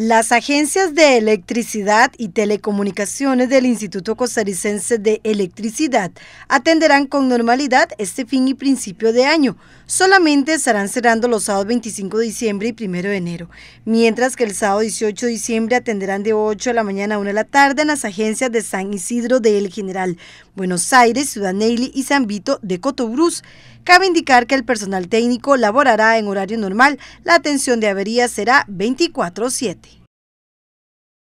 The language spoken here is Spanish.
Las agencias de electricidad y telecomunicaciones del Instituto Costarricense de Electricidad atenderán con normalidad este fin y principio de año. Solamente estarán cerrando los sábados 25 de diciembre y 1 de enero, mientras que el sábado 18 de diciembre atenderán de 8 de la mañana a 1 de la tarde en las agencias de San Isidro de El General, Buenos Aires, Ciudad Neyli y San Vito de Cotobruz. Cabe indicar que el personal técnico laborará en horario normal. La atención de averías será 24-7.